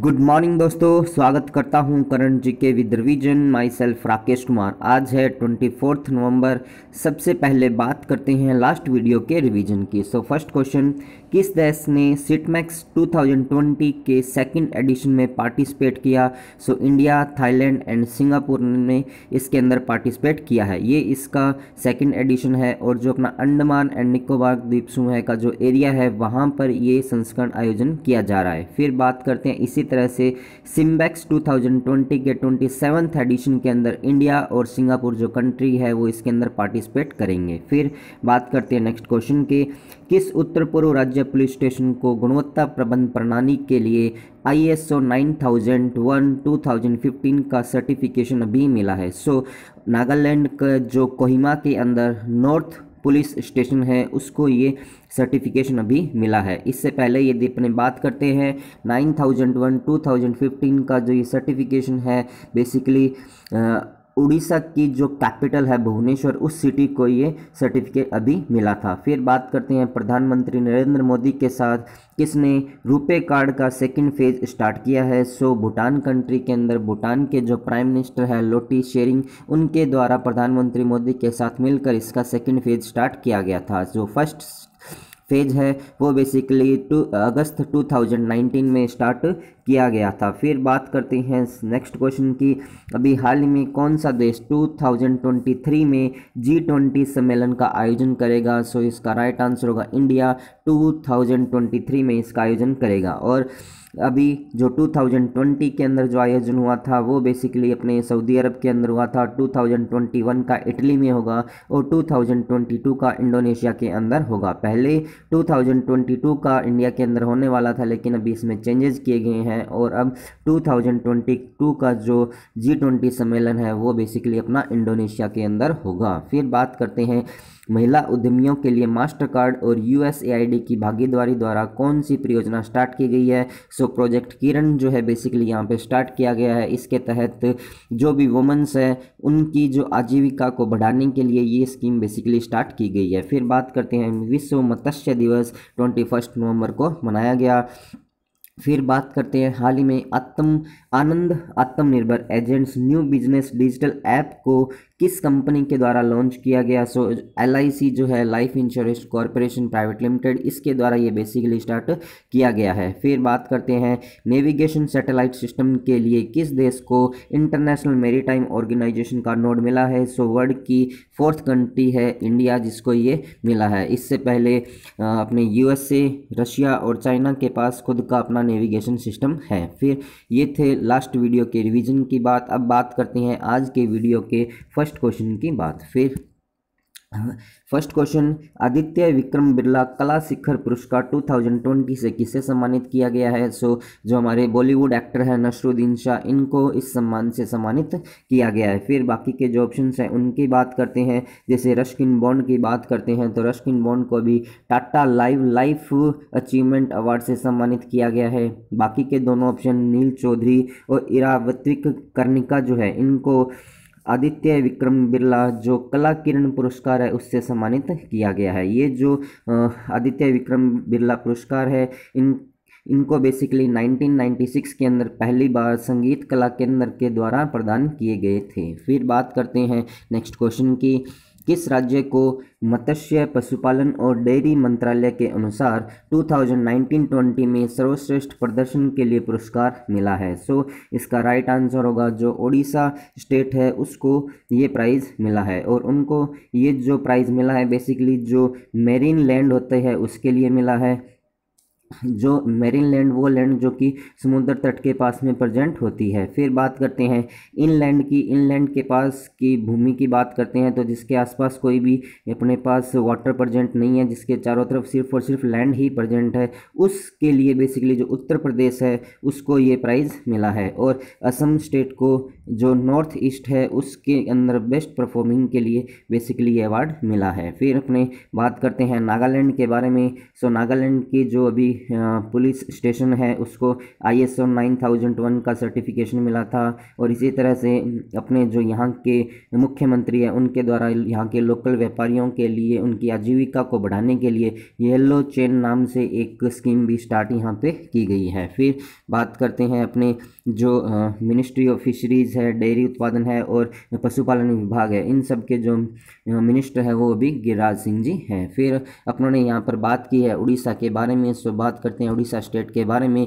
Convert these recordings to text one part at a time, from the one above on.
good morning दोस्तों स्वागत करता हूं करण जी के with revision my self Rakesh Kumar आज है ट्वेंटी फोर्थ नवम्बर सबसे पहले बात करते हैं लास्ट वीडियो के रिवीजन की सो फर्स्ट क्वेश्चन किस देश ने सिटमैक्स 2020 के सेकंड एडिशन में पार्टिसिपेट किया so India Thailand and Singapore ने इसके अंदर पार्टिसिपेट किया है ये इसका सेकंड एडिशन है और जो अपना अंडमान एंड निकोबार द्वीप समूह का जो एरिया है वहाँ पर ये संस्करण आयोजन किया जा रहा है फिर बात करते हैं इसी तरह से सिम्बैक्स टू के ट्वेंटी सेवन्थ एडिशन के अंदर इंडिया और सिंगापुर जो कंट्री है वो इसके अंदर पार्टिसिपेट करेंगे फिर बात करते हैं नेक्स्ट क्वेश्चन के किस उत्तर पूर्व राज्य पुलिस स्टेशन को गुणवत्ता प्रबंध प्रणाली के लिए I S O nine thousand one two thousand fifteen का सर्टिफिकेशन भी मिला है सो नागालैंड का जो कोहिमा के अंदर नॉर्थ पुलिस स्टेशन है उसको ये सर्टिफिकेशन अभी मिला है इससे पहले यदि अपने बात करते हैं nine thousand one two thousand fifteen का जो ये सर्टिफिकेशन है बेसिकली उड़ीसा की जो कैपिटल है भुवनेश्वर उस सिटी को ये सर्टिफिकेट अभी मिला था फिर बात करते हैं प्रधानमंत्री नरेंद्र मोदी के साथ किसने रुपे कार्ड का सेकंड फेज स्टार्ट किया है सो भूटान कंट्री के अंदर भूटान के जो प्राइम मिनिस्टर है लोटी शेरिंग उनके द्वारा प्रधानमंत्री मोदी के साथ मिलकर इसका सेकेंड फेज स्टार्ट किया गया था जो फर्स्ट फेज है वो बेसिकली टू अगस्त 2019 में स्टार्ट किया गया था फिर बात करते हैं नेक्स्ट क्वेश्चन की अभी हाल ही में कौन सा देश 2023 में जी ट्वेंटी सम्मेलन का आयोजन करेगा सो इसका राइट आंसर होगा इंडिया 2023 में इसका आयोजन करेगा और अभी जो 2020 के अंदर जो आयोजन हुआ था वो बेसिकली अपने सऊदी अरब के अंदर हुआ था 2021 का इटली में होगा और 2022 का इंडोनेशिया के अंदर होगा पहले 2022 का इंडिया के अंदर होने वाला था लेकिन अभी इसमें चेंजेस किए गए हैं और अब 2022 का जो जी ट्वेंटी सम्मेलन है वो बेसिकली अपना इंडोनेशिया के अंदर होगा फिर बात करते हैं महिला उद्यमियों के लिए मास्टर कार्ड और यू की भागीदारी द्वारा कौन सी परियोजना स्टार्ट की गई है सो सो प्रोजेक्ट किरण जो है बेसिकली यहाँ पे स्टार्ट किया गया है इसके तहत जो भी वुमेंस है उनकी जो आजीविका को बढ़ाने के लिए ये स्कीम बेसिकली स्टार्ट की गई है फिर बात करते हैं विश्व मत्स्य दिवस ट्वेंटी फर्स्ट नवंबर को मनाया गया फिर बात करते हैं हाल ही में आत्म आनंद Aatmanirbhar agents new business digital app को किस कंपनी के द्वारा लॉन्च किया गया सो एल जो है life insurance corporation private limited इसके द्वारा ये बेसिकली स्टार्ट किया गया है फिर बात करते हैं नेविगेशन सैटेलाइट सिस्टम के लिए किस देश को इंटरनेशनल मेरीटाइम ऑर्गेनाइजेशन का नोड मिला है सो वर्ल्ड की फोर्थ कंट्री है इंडिया जिसको ये मिला है इससे पहले अपने यूएसए रशिया और चाइना के पास खुद का अपना नेविगेशन सिस्टम है फिर ये थे लास्ट वीडियो के रिविज़न की बात अब बात करते हैं आज के वीडियो के फर्स्ट फर्स्ट क्वेश्चन की बात फिर हाँ, फर्स्ट क्वेश्चन आदित्य विक्रम बिरला कला शिखर पुरस्कार 2020 से किसे सम्मानित किया गया है सो so, जो हमारे बॉलीवुड एक्टर हैं नसरुद्दीन शाह इनको इस सम्मान से सम्मानित किया गया है फिर बाकी के जो ऑप्शन हैं उनकी बात करते हैं जैसे रश्किन बॉन्ड की बात करते हैं तो रश्किन बॉन्ड को भी Tata live life achievement award से सम्मानित किया गया है बाकी के दोनों ऑप्शन नील चौधरी और इरावत्विक कर्णिका जो है इनको आदित्य विक्रम बिरला जो कला किरण पुरस्कार है उससे सम्मानित किया गया है ये जो आदित्य विक्रम बिरला पुरस्कार है इन इनको बेसिकली 1996 के अंदर पहली बार संगीत कला केंद्र के द्वारा प्रदान किए गए थे फिर बात करते हैं नेक्स्ट क्वेश्चन की किस राज्य को मत्स्य पशुपालन और डेयरी मंत्रालय के अनुसार 2019-20 में सर्वश्रेष्ठ प्रदर्शन के लिए पुरस्कार मिला है सो so, इसका राइट आंसर होगा जो ओडिशा स्टेट है उसको ये प्राइज़ मिला है और उनको ये जो प्राइज़ मिला है बेसिकली जो मेरीन लैंड होते हैं उसके लिए मिला है जो मेरीन लैंड वो लैंड जो कि समुद्र तट के पास में प्रजेंट होती है फिर बात करते हैं इनलैंड की इनलैंड के पास की भूमि की बात करते हैं तो जिसके आसपास कोई भी अपने पास वाटर प्रजेंट नहीं है जिसके चारों तरफ सिर्फ और सिर्फ लैंड ही प्रजेंट है उसके लिए बेसिकली जो उत्तर प्रदेश है उसको ये प्राइज़ मिला है और असम स्टेट को जो नॉर्थ ईस्ट है उसके अंदर बेस्ट परफॉर्मिंग के लिए बेसिकली ये अवार्ड मिला है फिर अपने बात करते हैं नागालैंड के बारे में सो नागालैंड की जो अभी पुलिस स्टेशन है उसको I S O nine thousand one का सर्टिफिकेशन मिला था और इसी तरह से अपने जो यहाँ के मुख्यमंत्री हैं उनके द्वारा यहाँ के लोकल व्यापारियों के लिए उनकी आजीविका को बढ़ाने के लिए येलो चेन नाम से एक स्कीम भी स्टार्ट यहाँ पे की गई है फिर बात करते हैं अपने जो मिनिस्ट्री ऑफ फिशरीज़ है डेयरी उत्पादन है और पशुपालन विभाग है इन सब के जो मिनिस्टर है वो अभी गिरिराज सिंह जी हैं फिर अपनों ने यहाँ पर बात की है उड़ीसा के बारे में सो बात करते हैं उड़ीसा स्टेट के बारे में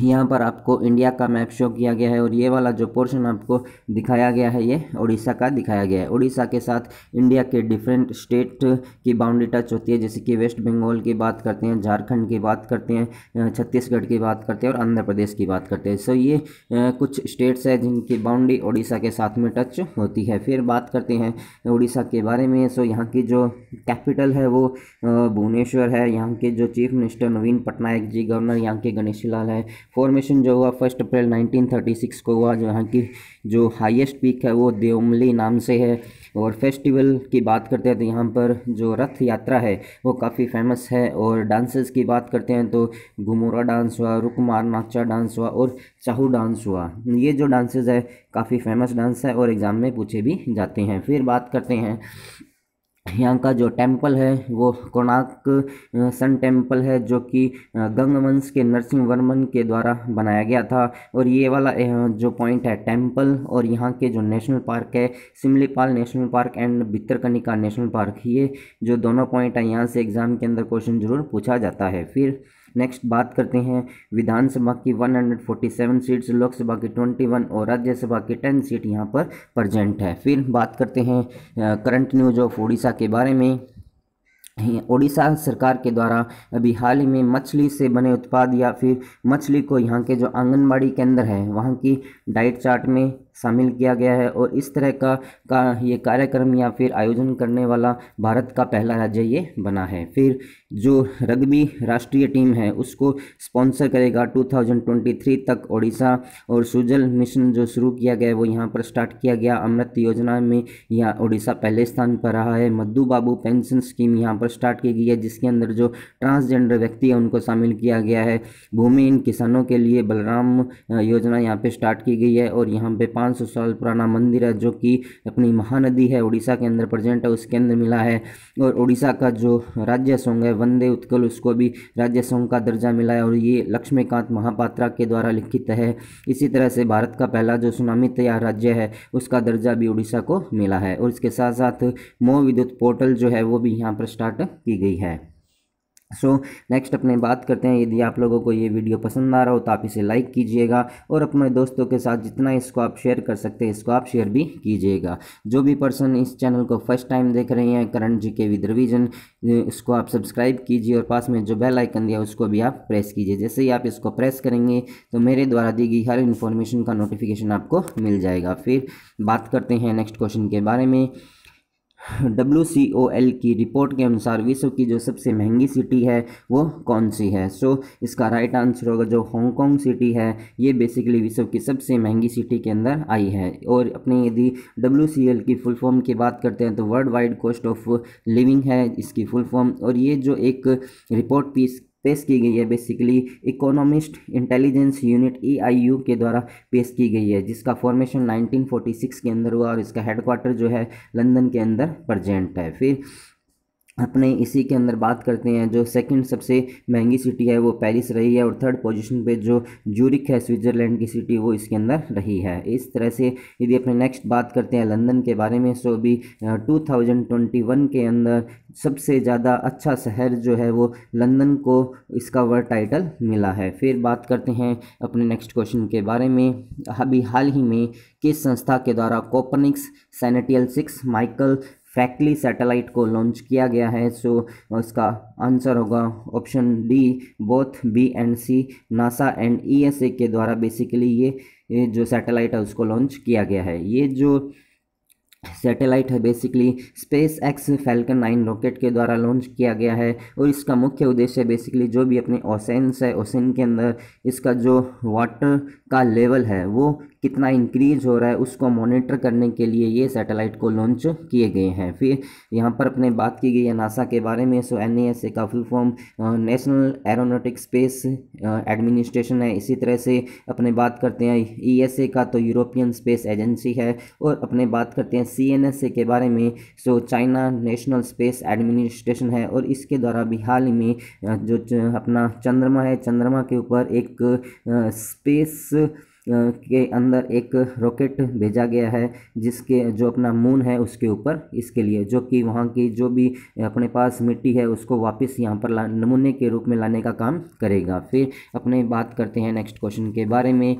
यहाँ पर आपको इंडिया का मैप शो किया गया है और ये वाला जो पोर्शन आपको दिखाया गया है ये उड़ीसा का दिखाया गया है उड़ीसा के साथ इंडिया के डिफरेंट स्टेट की बाउंड्री टच होती है जैसे कि वेस्ट बंगाल की बात करते हैं झारखंड की बात करते हैं छत्तीसगढ़ की बात करते हैं और आंध्र प्रदेश की बात करते हैं सो ये कुछ स्टेट्स हैं जिनकी बाउंड्री उड़ीसा के साथ में टच होती है फिर बात करते हैं उड़ीसा के बारे में सो यहाँ की जो कैपिटल है वो भुवनेश्वर है यहाँ के जो chief minister Naveen Patnaik ji governor यहाँ के गणेशी लाल है है फॉर्मेशन जो हुआ फर्स्ट अप्रैल 1936 को हुआ जहाँ की जो हाईएस्ट पीक है वो देवमली नाम से है और फेस्टिवल की बात करते हैं तो यहाँ पर जो रथ यात्रा है वो काफ़ी फेमस है और डांसेस की बात करते हैं तो घुमोरा डांस हुआ रुकमार नाचा डांस हुआ और चाहू डांस हुआ ये जो डांसेज है काफ़ी फेमस डांस है और एग्ज़ाम में पूछे भी जाते हैं फिर बात करते हैं यहाँ का जो टेम्पल है वो कोणार्क सन टेम्पल है जो कि गंग वंश के नरसिंह वर्मन के द्वारा बनाया गया था और ये वाला जो पॉइंट है टेंपल और यहाँ के जो नेशनल पार्क है Simlipal national park and Bhitarkanika national park ये जो दोनों पॉइंट है यहाँ से एग्ज़ाम के अंदर क्वेश्चन ज़रूर पूछा जाता है फिर नेक्स्ट बात करते हैं विधानसभा की 147 सीट्स लोकसभा की 21 और राज्यसभा की 10 सीट यहाँ पर प्रजेंट है फिर बात करते हैं करंट न्यूज ऑफ उड़ीसा के बारे में ओडिशा सरकार के द्वारा अभी हाल ही में मछली से बने उत्पाद या फिर मछली को यहाँ के जो आंगनबाड़ी केंद्र हैं वहाँ की डाइट चार्ट में शामिल किया गया है और इस तरह का, का ये कार्यक्रम या फिर आयोजन करने वाला भारत का पहला राज्य ये बना है फिर जो रग्बी राष्ट्रीय टीम है उसको स्पॉन्सर करेगा 2023 तक ओडिशा और सुजल मिशन जो शुरू किया गया है वो यहाँ पर स्टार्ट किया गया अमृत योजना में यहाँ ओडिशा पहले स्थान पर रहा है मद्दू बाबू पेंशन स्कीम यहाँ पर स्टार्ट की गई है जिसके अंदर जो ट्रांसजेंडर व्यक्ति है उनको शामिल किया गया है भूमि इन किसानों के लिए बलराम योजना यहाँ पर स्टार्ट की गई है और यहाँ पर 500 साल पुराना मंदिर है जो कि अपनी महानदी है उड़ीसा के अंदर प्रेजेंट है उसके अंदर मिला है और उड़ीसा का जो राज्य सॉन्ग है वंदे उत्कल उसको भी राज्य सॉन्ग का दर्जा मिला है और ये लक्ष्मीकांत महापात्रा के द्वारा लिखित है इसी तरह से भारत का पहला जो सुनामी तैयार राज्य है उसका दर्जा भी उड़ीसा को मिला है और इसके साथ साथ मोह विद्युत पोर्टल जो है वो भी यहाँ पर स्टार्ट की गई है सो so, नेक्स्ट अपने बात करते हैं यदि आप लोगों को ये वीडियो पसंद आ रहा हो तो आप इसे लाइक कीजिएगा और अपने दोस्तों के साथ जितना इसको आप शेयर कर सकते हैं इसको आप शेयर भी कीजिएगा जो भी पर्सन इस चैनल को फर्स्ट टाइम देख रहे हैं करण जी के विद रिविजन इसको आप सब्सक्राइब कीजिए और पास में जो बेल आइकन दिया उसको भी आप प्रेस कीजिए जैसे ही आप इसको प्रेस करेंगे तो मेरे द्वारा दी गई हर इन्फॉर्मेशन का नोटिफिकेशन आपको मिल जाएगा फिर बात करते हैं नेक्स्ट क्वेश्चन के बारे में डब्ल्यू सी ओ एल की रिपोर्ट के अनुसार विश्व की जो सबसे महंगी सिटी है वो कौन सी है सो so, इसका राइट आंसर होगा जो हांगकॉन्ग सिटी है ये बेसिकली विश्व की सबसे महंगी सिटी के अंदर आई है और अपने यदि डब्ल्यू सी एल की फुल फॉर्म की बात करते हैं तो world wide cost of living है इसकी फुल फॉर्म और ये जो एक रिपोर्ट पीस पेश की गई है basically economist intelligence unit EIU के द्वारा पेश की गई है जिसका फॉर्मेशन 1946 के अंदर हुआ और इसका हेडक्वार्टर जो है लंदन के अंदर प्रजेंट है फिर अपने इसी के अंदर बात करते हैं जो सेकंड सबसे महंगी सिटी है वो पेरिस रही है और थर्ड पोजीशन पे जो जूरिक है स्विट्ज़रलैंड की सिटी वो इसके अंदर रही है इस तरह से यदि अपने नेक्स्ट बात करते हैं लंदन के बारे में सो तो अभी टू के अंदर सबसे ज़्यादा अच्छा शहर जो है वो लंदन को इसका वर्ड टाइटल मिला है फिर बात करते हैं अपने नेक्स्ट क्वेश्चन के बारे में अभी हाल ही में किस संस्था के द्वारा कोपनिक्स सैनिटियल सिक्स माइकल फैक्टली सैटेलाइट को लॉन्च किया गया है सो so, आंसर होगा option D both B and C NASA and ESA के द्वारा बेसिकली ये, ये जो सैटेलाइट है उसको लॉन्च किया गया है ये जो सैटेलाइट है basically SpaceX Falcon nine rocket के द्वारा लॉन्च किया गया है और इसका मुख्य उद्देश्य बेसिकली जो भी अपने ओसेंस है ओसेन के अंदर इसका जो वाटर का लेवल है वो कितना इंक्रीज हो रहा है उसको मॉनिटर करने के लिए ये सैटेलाइट को लॉन्च किए गए हैं फिर यहाँ पर अपने बात की गई है नासा के बारे में सो एन ए का full form national aeronautic space administration है इसी तरह से अपने बात करते हैं ई का तो यूरोपियन स्पेस एजेंसी है और अपने बात करते हैं सी एन एस ए के बारे में so China National Space administration है और इसके द्वारा भी हाल ही में जो अपना चंद्रमा है चंद्रमा के ऊपर एक स्पेस के अंदर एक रॉकेट भेजा गया है जिसके जो अपना मून है उसके ऊपर इसके लिए जो कि वहाँ की जो भी अपने पास मिट्टी है उसको वापस यहाँ पर ला नमूने के रूप में लाने का काम करेगा फिर अपने बात करते हैं नेक्स्ट क्वेश्चन के बारे में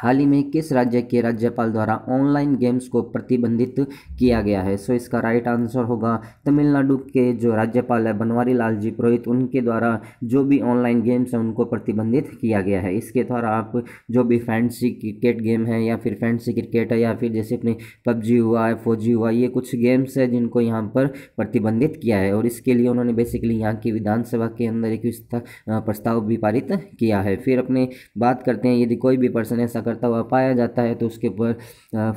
हाल ही में किस राज्य के राज्यपाल द्वारा ऑनलाइन गेम्स को प्रतिबंधित किया गया है सो इसका राइट आंसर होगा तमिलनाडु के जो राज्यपाल है बनवारी लाल जी पुरोहित उनके द्वारा जो भी ऑनलाइन गेम्स हैं उनको प्रतिबंधित किया गया है इसके द्वारा आप जो भी फैंसी क्रिकेट गेम है या फिर फैंसी क्रिकेट है या फिर जैसे अपने पबजी हुआ है फौजी हुआ ये कुछ गेम्स है जिनको यहाँ पर प्रतिबंधित किया है और इसके लिए उन्होंने बेसिकली यहाँ की विधानसभा के अंदर एक प्रस्ताव भी पारित किया है फिर अपने बात करते हैं यदि कोई भी पर्सन ऐसा करता हुआ पाया जाता है तो उसके ऊपर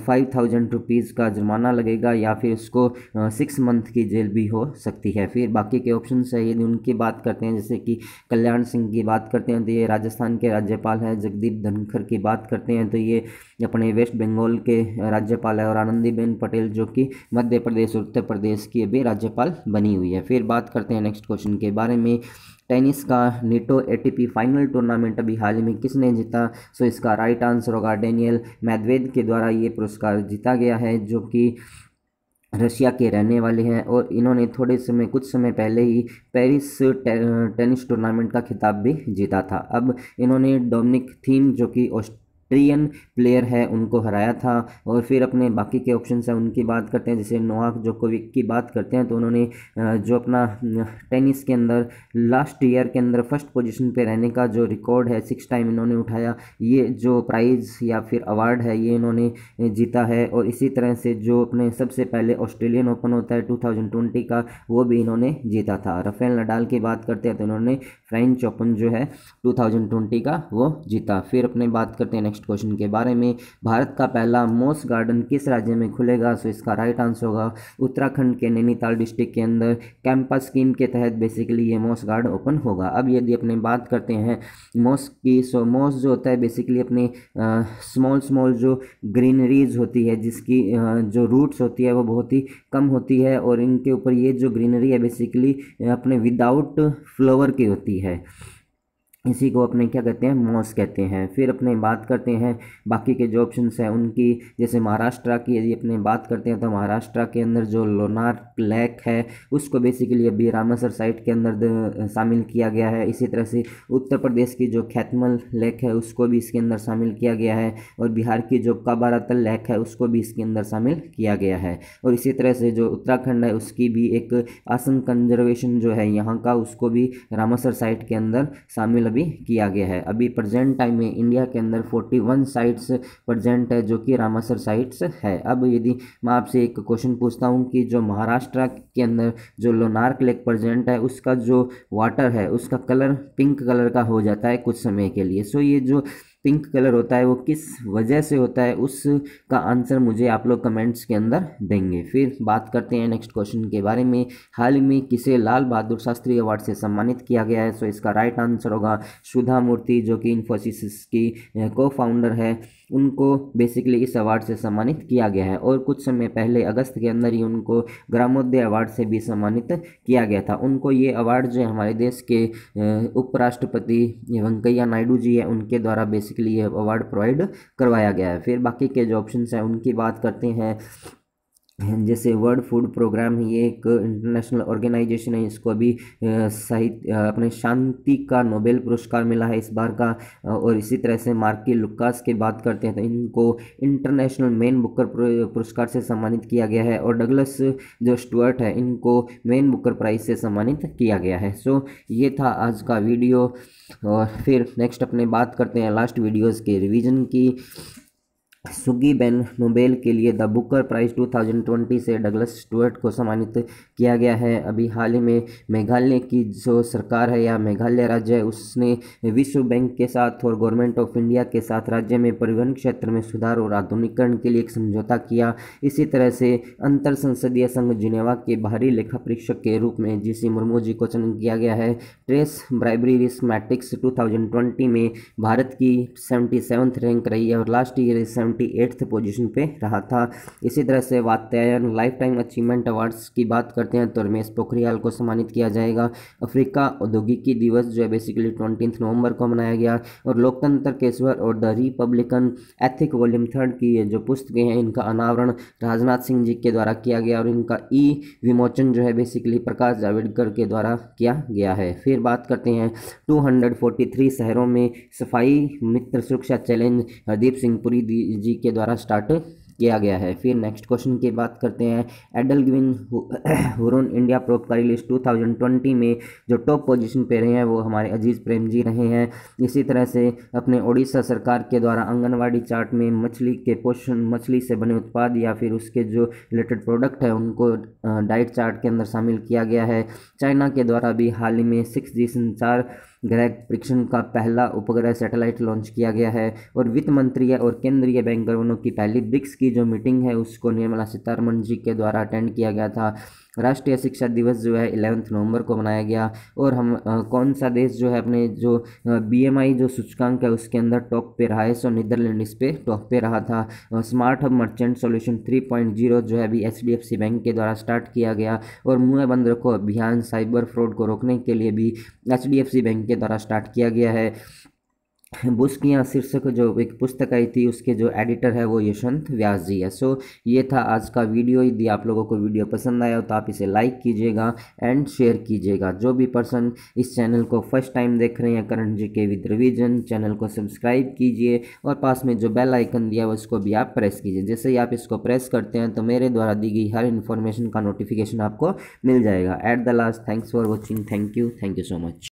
फाइव थाउजेंड रुपीज़ का जुर्माना लगेगा या फिर उसको सिक्स मंथ की जेल भी हो सकती है फिर बाकी के ऑप्शन है यदि उनकी बात करते हैं जैसे कि कल्याण सिंह की बात करते हैं तो ये राजस्थान के राज्यपाल हैं जगदीप धनखर की बात करते हैं तो ये अपने वेस्ट बंगाल के राज्यपाल है और आनंदीबेन पटेल जो कि मध्य प्रदेश उत्तर प्रदेश की अभी राज्यपाल बनी हुई है फिर बात करते हैं नेक्स्ट क्वेश्चन के बारे में टेनिस का नीटो एटीपी फाइनल टूर्नामेंट अभी हाल ही में किसने जीता सो इसका राइट आंसर होगा डेनियल मैदवेद के द्वारा ये पुरस्कार जीता गया है जो कि रशिया के रहने वाले हैं और इन्होंने थोड़े समय कुछ समय पहले ही पेरिस टे, टेनिस टूर्नामेंट का खिताब भी जीता था अब इन्होंने डोमिनिक थीम जो कि ट्रियन प्लेयर है उनको हराया था और फिर अपने बाकी के ऑप्शन हैं उनकी बात करते हैं जैसे नोहाक जोकोविक की बात करते हैं तो उन्होंने जो अपना टेनिस के अंदर लास्ट ईयर के अंदर फर्स्ट पोजिशन पर रहने का जो रिकॉर्ड है सिक्स टाइम इन्होंने उठाया ये जो प्राइज़ या फिर अवार्ड है ये इन्होंने जीता है और इसी तरह से जो अपने सबसे पहले ऑस्ट्रेलियन ओपन होता है 2020 का वो भी इन्होंने जीता था रफेल नडाल की बात करते हैं तो इन्होंने फ्रेंच ओपन जो है 2020 का वो जीता फिर अपने बात करते हैं नेक्स्ट नेक्स्ट क्वेश्चन के बारे में भारत का पहला मोस गार्डन किस राज्य में खुलेगा सो इसका राइट आंसर होगा उत्तराखंड के नैनीताल डिस्ट्रिक्ट के अंदर कैंपस स्कीम के तहत बेसिकली ये मोस गार्डन ओपन होगा अब यदि अपने बात करते हैं मोस की सो मोस जो होता है बेसिकली अपने स्मॉल स्मॉल जो ग्रीनरीज होती है जिसकी जो रूट्स होती है वो बहुत ही कम होती है और इनके ऊपर ये जो ग्रीनरी है बेसिकली अपने विदाउट फ्लावर की होती है इसी को अपने क्या कहते हैं मॉस कहते हैं फिर अपने बात करते हैं बाकी के जो ऑप्शंस हैं उनकी जैसे महाराष्ट्र की यदि अपने बात करते हैं तो महाराष्ट्र के अंदर जो लोनार लेक है उसको बेसिकली अभी रामसर साइट के अंदर शामिल किया गया है इसी तरह से उत्तर प्रदेश की जो खैतमल लेक है उसको भी इसके अंदर शामिल किया गया है और बिहार की जो कबारातल लेक है उसको भी इसके अंदर शामिल किया गया है और इसी तरह से जो उत्तराखंड है उसकी भी एक आसन कंजर्वेशन जो है यहाँ का उसको भी रामासर साइट के अंदर शामिल अभी किया गया है अभी प्रजेंट टाइम में इंडिया के अंदर 41 साइट्स प्रजेंट है जो कि रामासर साइट्स है अब यदि मैं आपसे एक क्वेश्चन पूछता हूँ कि जो महाराष्ट्र के अंदर जो लोनार्क लेक प्रजेंट है उसका जो वाटर है उसका कलर पिंक कलर का हो जाता है कुछ समय के लिए सो ये जो पिंक कलर होता है वो किस वजह से होता है उसका आंसर मुझे आप लोग कमेंट्स के अंदर देंगे फिर बात करते हैं नेक्स्ट क्वेश्चन के बारे में हाल ही में किसे लाल बहादुर शास्त्री अवार्ड से सम्मानित किया गया है सो इसका राइट आंसर होगा सुधा मूर्ति जो कि इन्फोसिस की को फाउंडर है उनको बेसिकली इस अवार्ड से सम्मानित किया गया है और कुछ समय पहले अगस्त के अंदर ही उनको ग्रामोदय अवार्ड से भी सम्मानित किया गया था उनको ये अवार्ड जो हमारे देश के उपराष्ट्रपति वेंकैया नायडू जी है उनके द्वारा बेसिकली ये अवार्ड प्रोवाइड करवाया गया है फिर बाकी के जो ऑप्शन हैं उनकी बात करते हैं जैसे वर्ल्ड फूड प्रोग्राम ये एक इंटरनेशनल ऑर्गेनाइजेशन है इसको अभी साहित्य अपने शांति का नोबेल पुरस्कार मिला है इस बार का और इसी तरह से मार्की लुकास की बात करते हैं तो इनको इंटरनेशनल मेन बुकर पुरस्कार से सम्मानित किया गया है और डगलस जो स्टुअर्ट है इनको मेन बुकर प्राइज से सम्मानित किया गया है सो ये था आज का वीडियो और फिर नेक्स्ट अपने बात करते हैं लास्ट वीडियोज़ के रिविज़न की सुगी बेन नोबेल के लिए द बुकर प्राइज 2020 से डगलस स्टुअर्ट को सम्मानित किया गया है अभी हाल ही में मेघालय की जो सरकार है या मेघालय राज्य है उसने विश्व बैंक के साथ और गवर्नमेंट ऑफ इंडिया के साथ राज्य में परिवहन क्षेत्र में सुधार और आधुनिकरण के लिए एक समझौता किया इसी तरह से अंतर संसदीय संघ जिनेवा के बाहरी लेखा परीक्षक के रूप में जी सी मुर्मू जी को चयन किया गया है trace bribery risk matrix two में भारत की सेवेंटी रैंक रही है और last year seventy twenty eighth position पर रहा था इसी तरह से Vatayan lifetime achievement awards की बात करते हैं तो रमेश पोखरियाल को सम्मानित किया जाएगा अफ्रीका औद्योगिकी दिवस जो है बेसिकली ट्वेंटी नवंबर को मनाया गया और लोकतंत्र केसवर और the Republican ethic volume third की जो पुस्तकें हैं इनका अनावरण राजनाथ सिंह जी के द्वारा किया गया और इनका ई विमोचन जो है बेसिकली प्रकाश जावड़ेकर के द्वारा किया गया है फिर बात करते हैं 243 शहरों में सफाई मित्र सुरक्षा चैलेंज हरदीप सिंह पुरी जी के द्वारा स्टार्ट किया गया है फिर नेक्स्ट क्वेश्चन की बात करते हैं एडल गिविन हुरून इंडिया प्रोप टू थाउजेंड ट्वेंटी में जो टॉप पोजीशन पे रहे हैं वो हमारे अजीज प्रेम जी रहे हैं इसी तरह से अपने ओडिशा सरकार के द्वारा आंगनवाड़ी चार्ट में मछली के पोषण मछली से बने उत्पाद या फिर उसके जो रिलेटेड प्रोडक्ट है उनको डाइट चार्ट के अंदर शामिल किया गया है चाइना के द्वारा भी हाल ही में सिक्स जी संचार ग्रह परीक्षण का पहला उपग्रह सैटेलाइट लॉन्च किया गया है और वित्त मंत्री और केंद्रीय बैंक गवर्नों की पहली ब्रिक्स की जो मीटिंग है उसको निर्मला सीतारमन जी के द्वारा अटेंड किया गया था राष्ट्रीय शिक्षा दिवस जो है इलेवेंथ नवंबर को मनाया गया और हम कौन सा देश जो है अपने जो बीएमआई जो सूचकांक है उसके अंदर टॉप पे रहा है सो नीदरलैंड इस पे टॉप पे रहा था smart hub merchant solution three जो है अभी एच बैंक के द्वारा स्टार्ट किया गया और मुँह बंद रखो अभियान साइबर फ्रॉड को रोकने के लिए भी एच बैंक के द्वारा स्टार्ट किया गया है बुश यहाँ शीर्षक जो एक पुस्तक आई थी उसके जो एडिटर है वो यशवंत व्यास जी है सो ये था आज का वीडियो यदि आप लोगों को वीडियो पसंद आया हो तो आप इसे लाइक कीजिएगा एंड शेयर कीजिएगा जो भी पर्सन इस चैनल को फर्स्ट टाइम देख रहे हैं करण जी के विद रिविजन चैनल को सब्सक्राइब कीजिए और पास में जो बेल आइकन दिया है उसको भी आप प्रेस कीजिए जैसे ही आप इसको प्रेस करते हैं तो मेरे द्वारा दी गई हर इन्फॉर्मेशन का नोटिफिकेशन आपको मिल जाएगा at the last thanks for watching thank you thank you so much